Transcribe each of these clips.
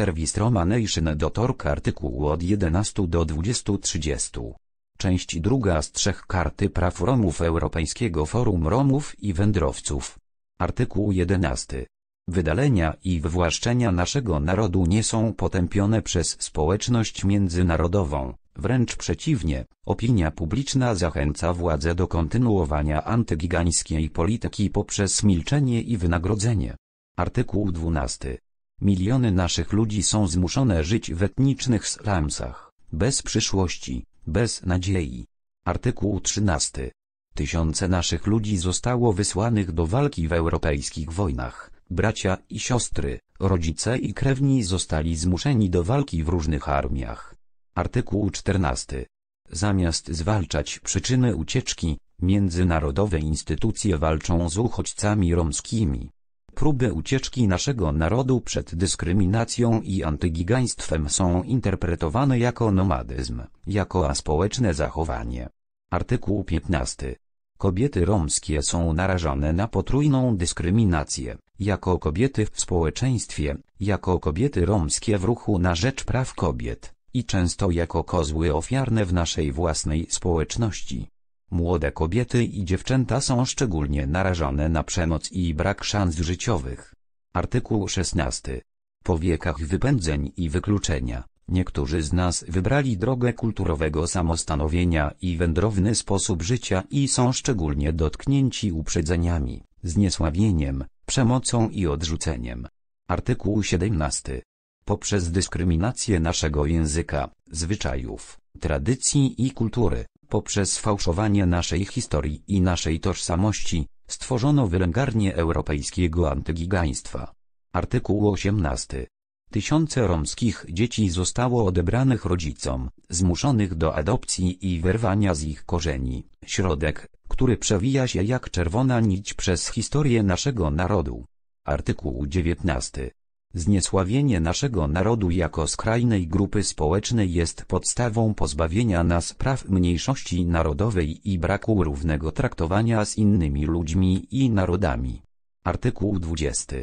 serwis romanation.org artykułu od 11 do 20.30. Część druga z trzech karty praw Romów Europejskiego Forum Romów i Wędrowców. Artykuł 11. Wydalenia i wywłaszczenia naszego narodu nie są potępione przez społeczność międzynarodową, wręcz przeciwnie, opinia publiczna zachęca władze do kontynuowania antygigańskiej polityki poprzez milczenie i wynagrodzenie. Artykuł 12. Miliony naszych ludzi są zmuszone żyć w etnicznych slumsach, bez przyszłości, bez nadziei. Artykuł 13. Tysiące naszych ludzi zostało wysłanych do walki w europejskich wojnach. Bracia i siostry, rodzice i krewni zostali zmuszeni do walki w różnych armiach. Artykuł 14. Zamiast zwalczać przyczyny ucieczki, międzynarodowe instytucje walczą z uchodźcami romskimi próby ucieczki naszego narodu przed dyskryminacją i antygigaństwem są interpretowane jako nomadyzm, jako aspołeczne zachowanie. Artykuł 15. Kobiety romskie są narażone na potrójną dyskryminację, jako kobiety w społeczeństwie, jako kobiety romskie w ruchu na rzecz praw kobiet, i często jako kozły ofiarne w naszej własnej społeczności. Młode kobiety i dziewczęta są szczególnie narażone na przemoc i brak szans życiowych. Artykuł 16. Po wiekach wypędzeń i wykluczenia, niektórzy z nas wybrali drogę kulturowego samostanowienia i wędrowny sposób życia i są szczególnie dotknięci uprzedzeniami, zniesławieniem, przemocą i odrzuceniem. Artykuł 17. Poprzez dyskryminację naszego języka, zwyczajów, tradycji i kultury, poprzez fałszowanie naszej historii i naszej tożsamości, stworzono wylęgarnię europejskiego antygigaństwa. Artykuł 18. Tysiące romskich dzieci zostało odebranych rodzicom, zmuszonych do adopcji i wyrwania z ich korzeni. Środek, który przewija się jak czerwona nić przez historię naszego narodu. Artykuł 19. Zniesławienie naszego narodu jako skrajnej grupy społecznej jest podstawą pozbawienia nas praw mniejszości narodowej i braku równego traktowania z innymi ludźmi i narodami. Artykuł 20.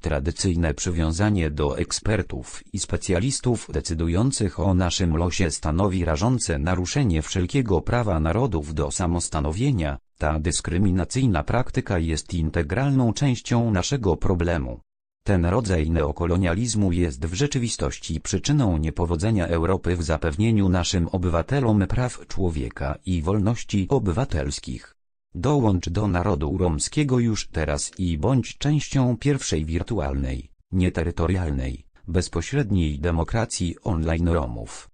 Tradycyjne przywiązanie do ekspertów i specjalistów decydujących o naszym losie stanowi rażące naruszenie wszelkiego prawa narodów do samostanowienia, ta dyskryminacyjna praktyka jest integralną częścią naszego problemu. Ten rodzaj neokolonializmu jest w rzeczywistości przyczyną niepowodzenia Europy w zapewnieniu naszym obywatelom praw człowieka i wolności obywatelskich. Dołącz do narodu romskiego już teraz i bądź częścią pierwszej wirtualnej, nieterytorialnej, bezpośredniej demokracji online Romów.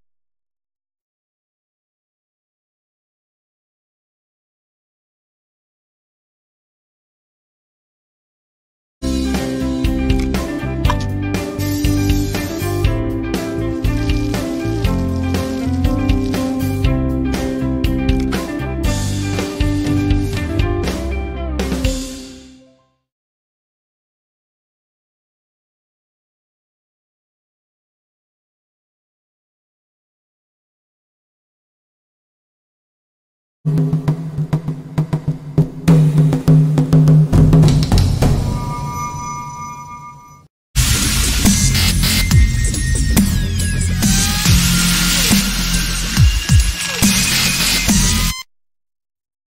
Thank mm-hmm. you.